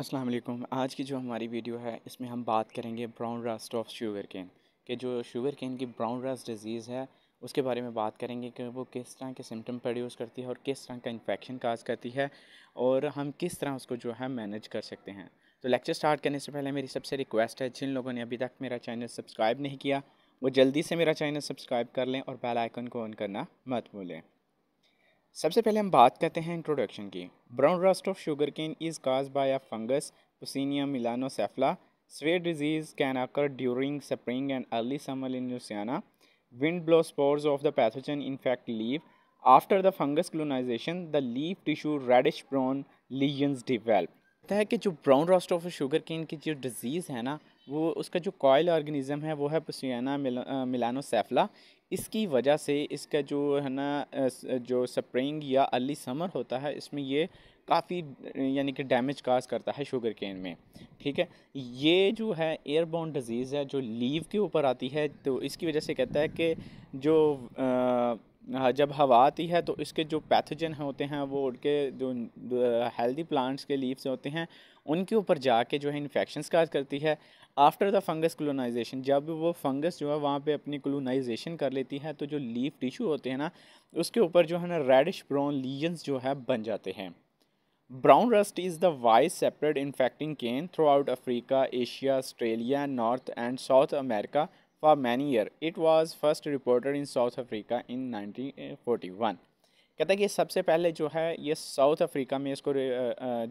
अस्सलाम वालेकुम आज की जो हमारी वीडियो है इसमें हम बात करेंगे brown rust of sugar cane के जो शुगर केन की ब्राउन रस्ट डिजीज़ है उसके बारे में बात करेंगे कि वो किस तरह के सिम्टम प्रोड्यूस करती है और किस तरह का इन्फेक्शन काज करती है और हम किस तरह उसको जो है मैनेज कर सकते हैं तो लेक्चर स्टार्ट करने से पहले मेरी सबसे रिक्वेस्ट है जिन लोगों ने अभी तक मेरा चैनल सब्सक्राइब नहीं किया वो जल्दी से मेरा चैनल सब्सक्राइब कर लें और बेल आइकन को ऑन करना मत भूलें सबसे पहले हम बात करते हैं इंट्रोडक्शन की brown rust of sugar cane is caused by a fungus Puccinia melanocephala स्वे disease can occur during spring and early summer in Louisiana wind blow spores of the pathogen infect leave after the fungus colonization the leave tissue reddish brown lesions develop कहता है कि जो brown rust of sugar cane की जो disease है ना वो उसका जो कॉयल ऑर्गेनिज्म है वो है पुसियाना मिल, मिलानोसेफला इसकी वजह से इसका जो है ना जो स्प्रिंग या अर्ली समर होता है इसमें ये काफ़ी यानी कि डैमेज काज करता है शुगर केन में ठीक है ये जो है एयरबोन डिजीज़ है जो लीव के ऊपर आती है तो इसकी वजह से कहता है कि जो आ, हाँ, जब हवा आती है तो इसके जो पैथोजन होते हैं वो उड़ के जो हेल्दी प्लांट्स के लीव्स होते हैं उनके ऊपर जाके जो है इन्फेक्शन काज करती है आफ्टर द फंगस कलोनाइजेशन जब वो फंगस जो है वहाँ पे अपनी कलोनाइजेशन कर लेती है तो जो लीफ टिश्यू होते हैं ना उसके ऊपर जो है ना रेडिश ब्राउन लीजन्स जो है बन जाते हैं brown rust is the widespread infecting cane throughout Africa Asia Australia North and South America for many years. It was first reported in South Africa in 1941. कहता है कि सबसे पहले जो है ये साउथ अफ्रीका में इसको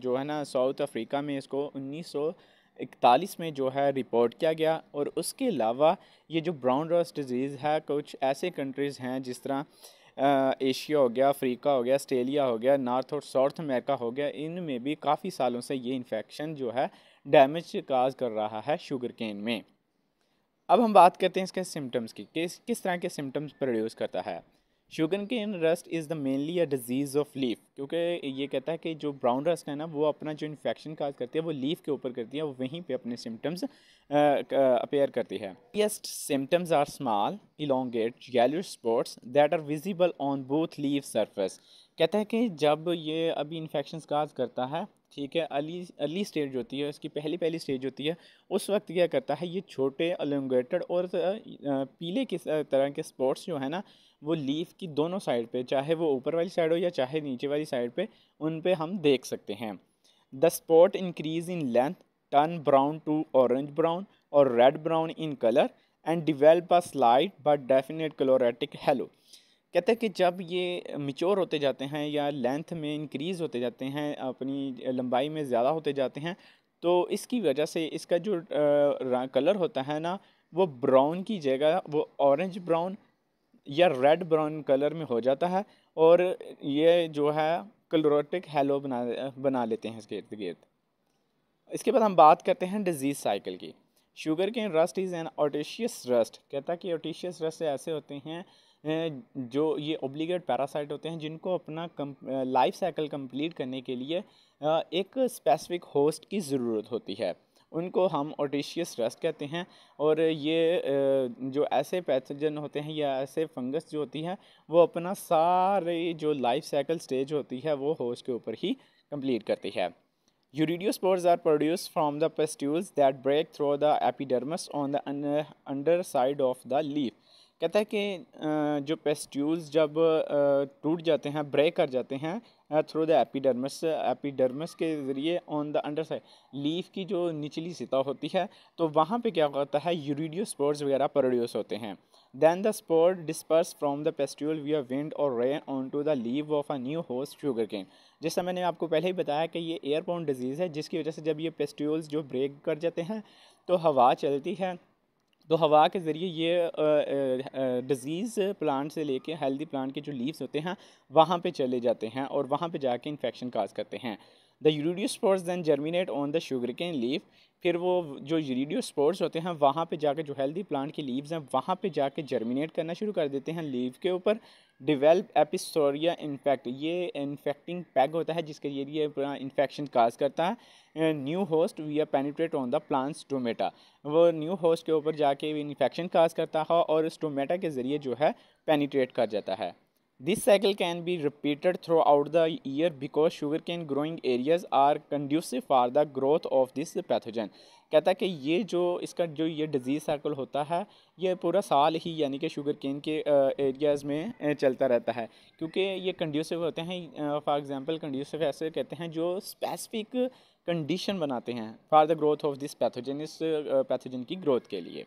जो है ना साउथ अफ्रीका में इसको 1941 में जो है रिपोर्ट किया गया और उसके अलावा ये जो ब्राउन रॉस डिजीज़ है कुछ ऐसे कंट्रीज़ हैं जिस तरह एशिया हो गया अफ्रीका हो गया आस्ट्रेलिया हो गया नॉर्थ और साउथ अमेरिका हो गया इनमें भी काफ़ी सालों से ये इन्फेक्शन जो है डैमेज काज कर रहा है शुगर केन में अब हम बात करते हैं इसके सिम्टम्स की किस किस तरह के सिम्टम्स प्रोड्यूस करता है शुगर के इन rust is the mainly a disease of leaf क्योंकि ये कहता है कि जो ब्राउन रस्ट है ना वो अपना जो इन्फेक्शन काज करती है वो लीफ के ऊपर करती है वहीं पे अपने सिम्टम्स अपेयर करती है येस्ट symptoms are small elongate yellow spots that are visible on both leave surface कहते हैं कि जब ये अभी इन्फेक्शन काज करता है ठीक है अर्ली अर्ली स्टेज होती है उसकी पहली पहली स्टेज होती है उस वक्त क्या करता है ये छोटे अलोंगेटेड और पीले किस तरह के स्पॉट्स जो है ना वो लीफ की दोनों साइड पे चाहे वो ऊपर वाली साइड हो या चाहे नीचे वाली साइड पे उन पे हम देख सकते हैं the spot increase in length turn brown to orange brown or red brown in color and develop a slight but definite coloratic halo. कहते हैं कि जब ये मिच्योर होते जाते हैं या लेंथ में इंक्रीज़ होते जाते हैं अपनी लंबाई में ज़्यादा होते जाते हैं तो इसकी वजह से इसका जो आ, कलर होता है ना वो ब्राउन की जगह वो ऑरेंज ब्राउन या रेड ब्राउन कलर में हो जाता है और ये जो है कलरोटिक हेलो बना बना लेते हैं इसके इर्द गिर्द इसके बाद हम बात करते हैं डिजीज़ साइकिल की sugar cane rust is an autoecious rust कहता है कि ऑटिशियस रस्ट ऐसे होते हैं जो ये ओब्लीगेट पैरासाइट होते हैं जिनको अपना कम लाइफ साइकिल कंप्लीट करने के लिए एक स्पेसिफिक होस्ट की ज़रूरत होती है उनको हम ऑटिशियस रस्ट कहते हैं और ये जो ऐसे पैथोजन होते हैं या ऐसे फंगस जो होती है वो अपना सारे जो लाइफ साइकिल स्टेज होती है वो होस्ट के ऊपर ही कंप्लीट करती है spores are produced from the pustules that break through the epidermis on the underside of the leaf. कहता है कि जो पेस्ट्यूल्स जब टूट जाते हैं ब्रेक कर जाते हैं थ्रू द एपिडर्मस एपिडर्मस के ज़रिए on the underside leaf की जो निचली सतह होती है तो वहाँ पे क्या होता है यूरिडियो स्पोर्ट्स वगैरह प्रोड्यूस होते हैं then disperse the the pustule via wind और wind on to the leave of a new host sugar cane जैसा मैंने आपको पहले ही बताया कि ये एयरबोन डिजीज़ है जिसकी वजह से जब ये पेस्ट्यूल्स जो ब्रेक कर जाते हैं तो हवा चलती है तो हवा के ज़रिए ये डिज़ीज़ प्लांट से लेके हेल्दी प्लांट के जो लीव्स होते हैं वहाँ पे चले जाते हैं और वहाँ पे जाके इन्फेक्शन काज करते हैं the urediospores then germinate on the sugar cane leave फिर वो जो यूरिडियोस्पोर्स होते हैं वहाँ पे जाके जो हेल्दी प्लांट की लीव्स हैं वहाँ पे जाके जर्मिनेट करना शुरू कर देते हैं लीव के ऊपर डिवेल्प एपिसोरिया इन्फेक्ट ये इन्फेक्टिंग पैग होता है जिसके जरिए पूरा इन्फेक्शन काज करता है new host via penetrate on the plants stomata वो न्यू होस्ट के ऊपर जाके इन्फेक्शन काज करता है और इस टोमेटा के ज़रिए जो है पेनिट्रेट कर जाता है This cycle can be repeated throughout the year because sugarcane growing areas are conducive for the growth of this pathogen. कहता है कि ये जो इसका जो ये डिज़ीज़ सर्कल होता है ये पूरा साल ही यानी कि शुगर केन के एरियाज़ में चलता रहता है क्योंकि ये कंड्यूसिव होते हैं फॉर एग्ज़ाम्पल कंड्यूसिव ऐसे कहते हैं जो स्पेसिफिक कंडीशन बनाते हैं for the growth of this pathogen इस पैथोजन की ग्रोथ के लिए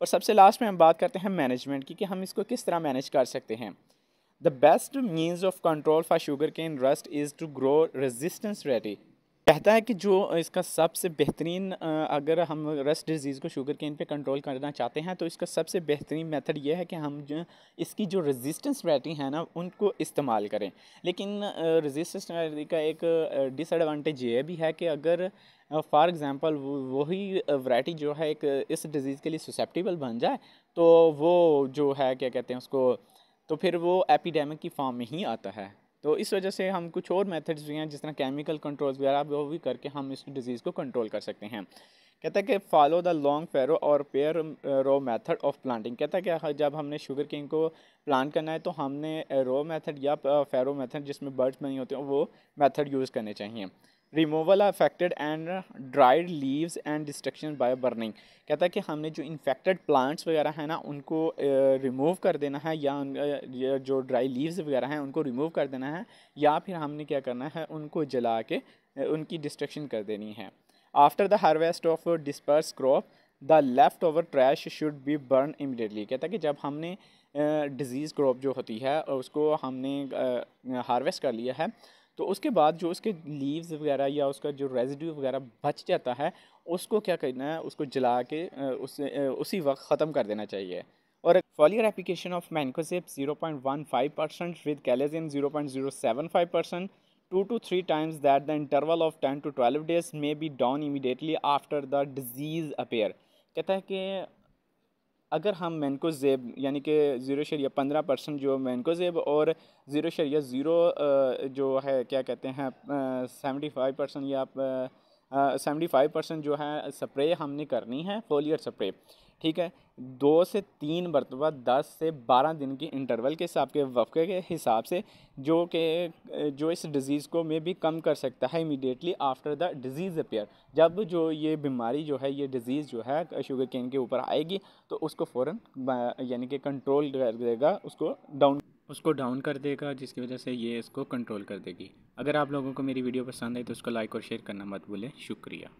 और सबसे लास्ट में हम बात करते हैं मैनेजमेंट की कि हम इसको किस तरह मैनेज कर सकते हैं the best means of control for sugar cane rust is to grow resistance ready कहता है कि जो इसका सबसे बेहतरीन अगर हम रस्ट डिज़ीज़ को शुगर केन पे कंट्रोल करना चाहते हैं तो इसका सबसे बेहतरीन मेथड ये है कि हम जो इसकी जो रेजिस्टेंस रेटिंग है ना उनको इस्तेमाल करें लेकिन रेजिस्टेंस रेटिंग का एक डिसएडवांटेज ये भी है कि अगर फॉर एग्ज़ाम्पल वही वैरायटी जो है एक इस डिज़ीज़ के लिए सुसेप्टिबल बन जाए तो वो जो है क्या कहते हैं उसको तो फिर वो एपिडेमिक की फॉर्म में ही आता है तो इस वजह से हम कुछ और मेथड्स भी हैं जिस तरह केमिकल कंट्रोल्स वगैरह वो भी करके हम इस डिज़ीज़ को कंट्रोल कर सकते हैं कहता है कि फॉलो द लॉन्ग फेरो और pair row method of planting कहता है कि हाँ, जब हमने शुगर किंग को प्लांट करना है तो हमने रो मेथड या फेरो uh, मेथड जिसमें बर्ड्स बनी होते हैं वो मेथड यूज़ करने चाहिए removal affected and dried leaves and destruction by burning कहता है कि हमने जो इन्फेक्टेड प्लांट्स वगैरह हैं ना उनको रिमूव कर देना है या जो ड्राई लीव्स वगैरह हैं उनको रिमूव कर देना है या फिर हमने क्या करना है उनको जला के उनकी डिस्ट्रक्शन कर देनी है after the harvest of disperse crop the leftover trash should be burn immediately कहता है कि जब हमने डिज़ीज़ क्रॉप जो होती है उसको हमने हारवेस्ट कर लिया है तो उसके बाद जो उसके लीव्स वगैरह या उसका जो रेजिड्यू वगैरह बच जाता है उसको क्या करना है उसको जला के उस उसी वक्त ख़त्म कर देना चाहिए और foliar application of mancozeb 0.15 percent with zero zero point seven five percent two to three times that the interval of ten to twelve days may be down immediately after the disease appear कहता है कि अगर हम mancozeb यानी कि zero शरिया पंद्रह percent जो mancozeb और ज़ीरो शरिया ज़ीरो जो है क्या कहते हैं सेवेंटी फाइव परसेंट या सेवेंटी फाइव परसेंट जो है स्प्रे हमने करनी है फोलियर स्प्रे ठीक है दो से तीन मरतबा दस से बारह दिन की इंटरवल के हिसाब के वफ़े के हिसाब से जो कि जो इस डिज़ीज़ को मे भी कम कर सकता है immediately after the disease appear जब जो ये बीमारी जो है ये डिज़ीज़ जो है शुगर केन के ऊपर आएगी तो उसको फ़ौर यानी कि कंट्रोल कर देगा उसको डाउन उसको डाउन कर देगा जिसकी वजह से ये इसको कंट्रोल कर देगी अगर आप लोगों को मेरी वीडियो पसंद आई तो उसको लाइक और शेयर करना मत भूलें शुक्रिया